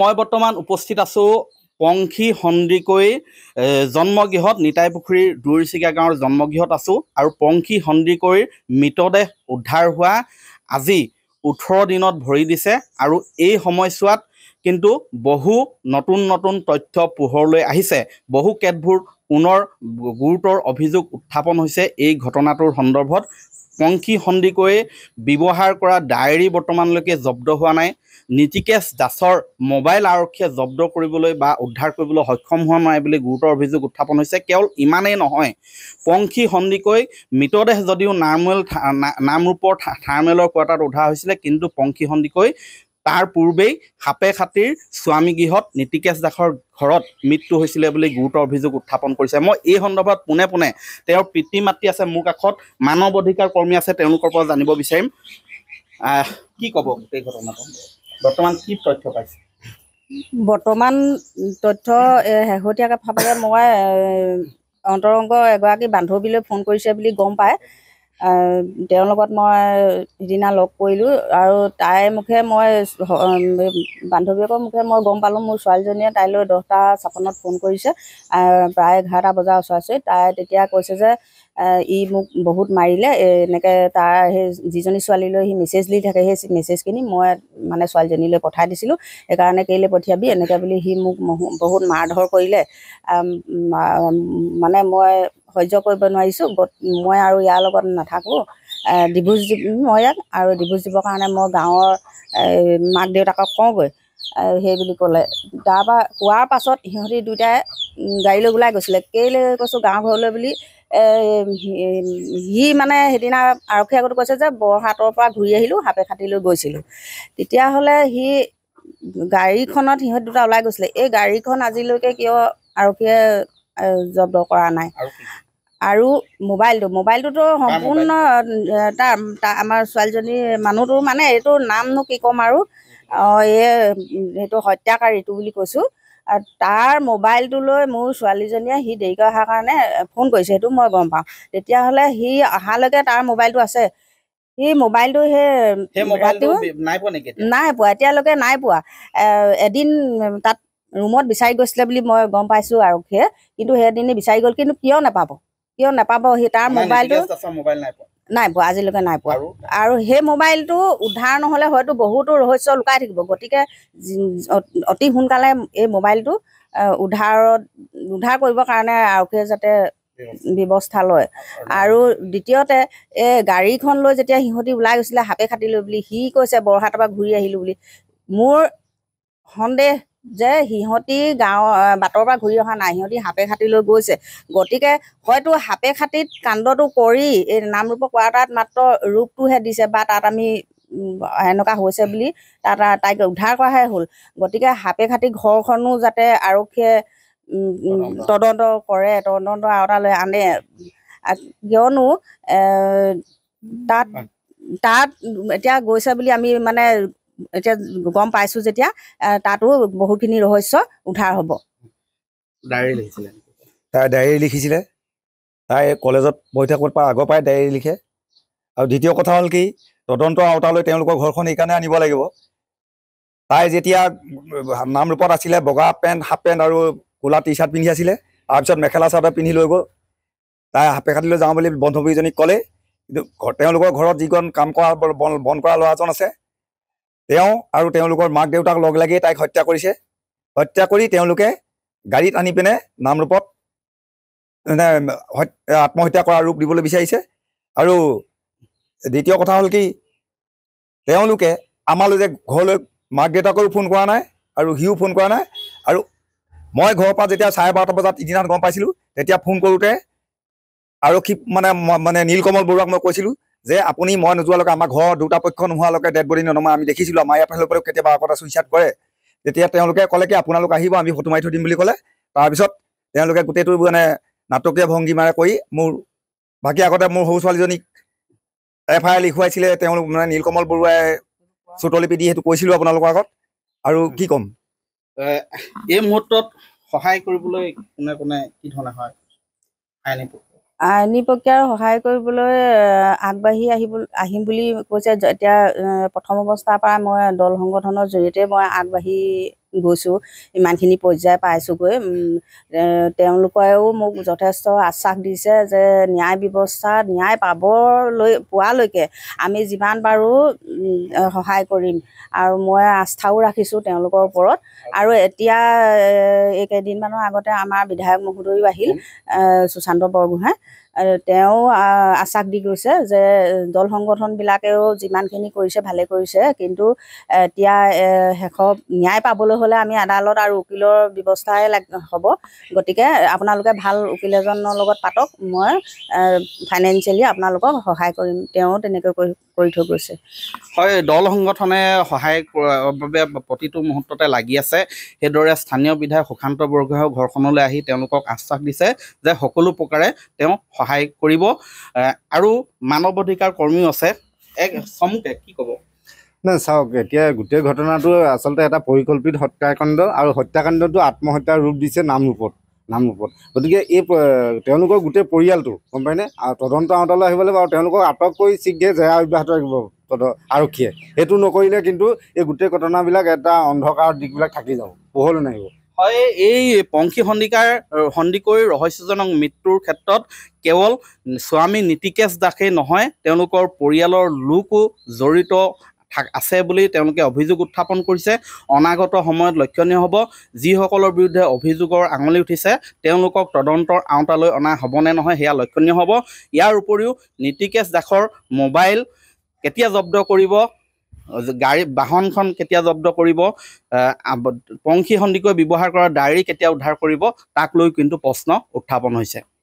মই বৰ্তমান উপস্থিত আছো পংখী সন্দিকৈ জন্মগৃহত নিতাই পুখুৰীৰ দুৰচিগা গাঁৱৰ জন্মগৃহত আছোঁ আৰু পংখী সন্দিকৈৰ মৃতদেহ উদ্ধাৰ হোৱা আজি ওঠৰ দিনত ভৰি দিছে আৰু এই সময়ছোৱাত কিন্তু বহু নতুন নতুন তথ্য পোহৰলৈ আহিছে বহু কেতবোৰ পুনৰ গুৰুতৰ অভিযোগ উত্থাপন হৈছে এই ঘটনাটোৰ সন্দৰ্ভত পংখী সন্দিকৈয়ে ব্যৱহাৰ কৰা ডায়েৰী বৰ্তমানলৈকে জব্দ হোৱা নাই নীতিকেশ দাসৰ মোবাইল আৰক্ষীয়ে জব্দ কৰিবলৈ বা উদ্ধাৰ কৰিবলৈ সক্ষম হোৱা নাই বুলি গুৰুতৰ অভিযোগ উত্থাপন হৈছে কেৱল ইমানেই নহয় পংখী সন্দিকৈ মৃতদেহ যদিও নামৱেল নামৰূপৰ থাৰ্মেলৰ কোৱাটাত উদ্ধাৰ হৈছিলে কিন্তু পংখী সন্দিকৈ তাৰ পূৰ্বেই সাপে খাতিৰ গৃহত নীতিকেশ দাসৰ ঘৰত মৃত্যু হৈছিলে বুলি গুৰুতৰ অভিযোগ উত্থাপন কৰিছে মই এই সন্দৰ্ভত পোনে পোনে তেওঁৰ পিতৃ মাতৃ আছে মোৰ কাষত মানৱ অধিকাৰ কৰ্মী আছে তেওঁলোকৰ পৰা জানিব বিচাৰিম কি ক'ব গোটেই ঘটনাটো বৰ্তমান কি তথ্য পাইছে বৰ্তমান তথ্য শেহতীয়াকৈ ভাবে মই অন্তৰংগ এগৰাকী বান্ধৱীলৈ ফোন কৰিছে বুলি গম পায় তেওঁৰ লগত মই সিদিনা লগ কৰিলোঁ আৰু তাইৰ মুখে মই বান্ধৱীকৰ মুখে মই গম পালোঁ মোৰ ছোৱালীজনীয়ে তাইলৈ দহটা চাপনত ফোন কৰিছে প্ৰায় এঘাৰটা বজাৰ ওচৰা ওচৰি তাই তেতিয়া কৈছে যে ই মোক বহুত মাৰিলে এনেকৈ তাৰ সেই যিজনী ছোৱালীলৈ সি মেছেজ দি থাকে সেই মেছেজখিনি মই মানে ছোৱালীজনীলৈ পঠাই দিছিলোঁ সেইকাৰণে কেলৈ পঠিয়াবি এনেকৈ বুলি সি মোক বহুত মাৰ ধৰ কৰিলে মানে মই সহ্য কৰিব নোৱাৰিছোঁ মই আৰু ইয়াৰ লগত নাথাকোঁ ডিভোৰ্চ দিম মই ইয়াক আৰু ডিভোৰ্চ দিবৰ কাৰণে মই গাঁৱৰ মাক দেউতাকক কওঁগৈ সেই বুলি ক'লে তাৰপৰা কোৱাৰ পাছত সিহঁতি দুয়োটাই গাড়ীলৈ ওলাই গৈছিলে কেলৈ কৈছোঁ গাঁৱৰ ঘৰলৈ বুলি সি মানে সেইদিনা আৰক্ষী আগতে কৈছে যে বৰহাটৰ পৰা ঘূৰি আহিলোঁ সাপে সাপেখাটিলৈ গৈছিলোঁ তেতিয়াহ'লে সি গাড়ীখনত সিহঁত দুটা ওলাই গৈছিলে এই গাড়ীখন আজিলৈকে কিয় আৰক্ষীয়ে জব্দ কৰা নাই আৰু মোবাইলটো মোবাইলটোতো সম্পূৰ্ণ তাৰ আমাৰ ছোৱালীজনীৰ মানুহটো মানে এইটো নামনো কি ক'ম আৰু এই এইটো হত্যাকাৰীটো বুলি কৈছোঁ তাৰ মোবাইলটো লৈ মোৰ ছোৱালীজনীয়ে সি দেৰিকৈ অহাৰ কাৰণে ফোন কৰিছে সেইটো মই গম পাওঁ তেতিয়াহ'লে সি অহালৈকে তাৰ মোবাইলটো আছে সি মোবাইলটো সেই নাই পোৱা এতিয়ালৈকে নাই পোৱা এদিন তাত ৰুমত বিচাৰি গৈছিলে বুলি মই গম পাইছোঁ আৰক্ষীয়ে কিন্তু সেইদিনে বিচাৰি গ'ল কিন্তু কিয় নাপাব কিয় নাপাব সি তাৰ মোবাইলটো নাই পোৱা আজিলৈকে নাই পোৱা আৰু সেই মোবাইলটো উদ্ধাৰ নহ'লে হয়তো বহুতো ৰহস্য লুকাই থাকিব গতিকে অতি সোনকালে এই মোবাইলটো উদ্ধাৰত উদ্ধাৰ কৰিবৰ কাৰণে আৰক্ষীয়ে যাতে ব্যৱস্থা লয় আৰু দ্বিতীয়তে এই গাড়ীখন লৈ যেতিয়া সিহঁতি ওলাই গৈছিলে সাপে লৈ বুলি সি কৈছে বৰহাটৰ পৰা ঘূৰি আহিলোঁ বুলি মোৰ সন্দেহ যে সিহঁতি গাঁও বাটৰ পৰা ঘূৰি অহা নাই সিহঁতি সাপে খাটিলৈ গৈছে গতিকে হয়তো সাপে খাটিত কাণ্ডটো কৰি এই নাম ৰূপ কৰা তাত মাত্ৰ ৰূপটোহে দিছে বা তাত আমি এনেকুৱা হৈছে বুলি তাত তাইক উদ্ধাৰ কৰাহে হ'ল গতিকে সাপে খাটি ঘৰখনো যাতে আৰক্ষীয়ে তদন্ত কৰে তদন্তৰ আওতালৈ আনে কিয়নো তাত তাত এতিয়া গৈছে বুলি আমি মানে এতিয়া গম পাইছো যেতিয়া তাতো বহুখিনি ৰহস্য উদ্ধাৰ হ'ব তাই ডায়েৰী লিখিছিলে তাই কলেজত পঢ়ি থাকোঁ পৰা আগৰ পৰাই ডায়েৰী লিখে আৰু দ্বিতীয় কথা হ'ল কি তদন্ত আওতালৈ তেওঁলোকৰ ঘৰখন এইকাৰণে আনিব লাগিব তাই যেতিয়া নাম ৰূপত আছিলে বগা পেণ্ট হাফ পেণ্ট আৰু ক'লা টি চাৰ্ট পিন্ধি আছিলে তাৰপিছত মেখেলা চাদৰ পিন্ধি লৈ গ'ল তাই হাপেখাটিলৈ যাওঁ বুলি বন্ধুবীজনীক ক'লে কিন্তু তেওঁলোকৰ ঘৰত যিজন কাম কৰা বন কৰা ল'ৰাজন আছে তেওঁ আৰু তেওঁলোকৰ মাক দেউতাক লগ লাগিয়ে তাইক হত্যা কৰিছে হত্যা কৰি তেওঁলোকে গাড়ীত আনি পিনে নামৰূপত মানে আত্মহত্যা কৰাৰ ৰূপ দিবলৈ বিচাৰিছে আৰু দ্বিতীয় কথা হ'ল কি তেওঁলোকে আমালৈ যে ঘৰলৈ মাক দেউতাকৰো ফোন কৰা নাই আৰু সিও ফোন কৰা নাই আৰু মই ঘৰৰ পৰা যেতিয়া চাৰে বাৰটা বজাত ইদিনাত গম পাইছিলোঁ তেতিয়া ফোন কৰোঁতে আৰক্ষী মানে মানে নীলকমল বৰুৱাক মই কৈছিলোঁ যে আপুনি মই নোযোৱালৈকে আমাৰ ঘৰ দুটা পক্ষ নোহোৱালৈকে ডেড বডি নমা আমি দেখিছিলোঁ আমাৰ ইয়াৰ ফালৰ পৰাও কেতিয়াবা আগত চুইচাইড কৰে তেতিয়া তেওঁলোকে ক'লে কি আপোনালোক আহিব আমি ফটো মাৰি থৈ দিম বুলি ক'লে তাৰপিছত তেওঁলোকে গোটেইটো মানে নাটকীয় ভংগীমাৰে কৰি মোৰ বাকী আগতে মোৰ সৰু ছোৱালীজনীক এফ আই আৰ লিখুৱাইছিলে তেওঁলোক মানে নীলকমল বৰুৱাই চুটলিপি দি সেইটো কৈছিলোঁ আপোনালোকৰ আগত আৰু কি ক'ম এই মুহূৰ্তত সহায় কৰিবলৈ কোনে কোনে কি ধৰণে হয় আইনী প্ৰক্ৰিয়া আইনী প্ৰক্ৰিয়াৰ সহায় কৰিবলৈ আগবাঢ়ি আহিব আহিম বুলি কৈছে এতিয়া প্ৰথম অৱস্থাৰ পৰা মই দল সংগঠনৰ জৰিয়তে মই আগবাঢ়ি গৈছোঁ ইমানখিনি পৰ্যায় পাইছোঁগৈ তেওঁলোকেও মোক যথেষ্ট আশ্বাস দিছে যে ন্যায় ব্যৱস্থা ন্যায় পাবলৈ পোৱালৈকে আমি যিমান পাৰোঁ সহায় কৰিম আৰু মই আস্থাও ৰাখিছোঁ তেওঁলোকৰ ওপৰত আৰু এতিয়া এইকেইদিনমানৰ আগতে আমাৰ বিধায়ক মহোদয়ো আহিল সুশান্ত বৰগোহাঁই তেওঁ আশ্বাস দি গৈছে যে দল সংগঠনবিলাকেও যিমানখিনি কৰিছে ভালে কৰিছে কিন্তু এতিয়া শেষত ন্যায় পাবলৈ হ'লে আমি আদালত আৰু উকিলৰ ব্যৱস্থাই লাগ হ'ব গতিকে আপোনালোকে ভাল উকিল এজনৰ লগত পাতক মই ফাইনেঞ্চিয়েলি আপোনালোকক সহায় কৰিম তেওঁ তেনেকৈ কৈ কৰি থৈ গৈছে হয় দল সংগঠনে সহায় বাবে প্ৰতিটো মুহূৰ্ততে লাগি আছে সেইদৰে স্থানীয় বিধায়ক সুশান্ত বৰগোহাঁও ঘৰখনলৈ আহি তেওঁলোকক আশ্বাস দিছে যে সকলো প্ৰকাৰে তেওঁ সহায় কৰিব আৰু মানৱ অধিকাৰ কৰ্মীও আছে এক চমুকে কি ক'ব নাই চাওক এতিয়া গোটেই ঘটনাটো আচলতে এটা পৰিকল্পিত হত্যাকাণ্ড আৰু হত্যাকাণ্ডটো আত্মহত্যাৰ ৰূপ দিছে নাম ৰূপত নাম ৰূপত গতিকে এই তেওঁলোকৰ গোটেই পৰিয়ালটো গম পাইনে তদন্ত আওতালৈ আহিব লাগিব আৰু তেওঁলোকক আটক কৰি শীঘ্ৰে জেৰা অব্যাহত ৰাখিব তদ আৰক্ষীয়ে সেইটো নকৰিলে কিন্তু এই গোটেই ঘটনাবিলাক এটা অন্ধকাৰৰ দিশবিলাক থাকি যাব পোহৰলৈ নাহিব হয় এই পংখী সন্দিকাৰ সন্দিকৈৰ ৰহস্যজনক মৃত্যুৰ ক্ষেত্ৰত কেৱল স্বামী নীতিকেশ দাসেই নহয় তেওঁলোকৰ পৰিয়ালৰ লোকো জড়িত আছে বুলি তেওঁলোকে অভিযোগ উত্থাপন কৰিছে অনাগত সময়ত লক্ষণীয় হ'ব যিসকলৰ বিৰুদ্ধে অভিযোগৰ আঙুলি উঠিছে তেওঁলোকক তদন্তৰ আওতালৈ অনা হ'বনে নহয় সেয়া লক্ষণীয় হ'ব ইয়াৰ উপৰিও নীতিকেশ দাসৰ মোবাইল কেতিয়া জব্দ কৰিব গাড়ী বাহনখন কেতিয়া জব্দ কৰিব পংখী সন্দিকৈ ব্যৱহাৰ কৰা ডায়েৰী কেতিয়া উদ্ধাৰ কৰিব তাক লৈ কিন্তু প্ৰশ্ন উত্থাপন হৈছে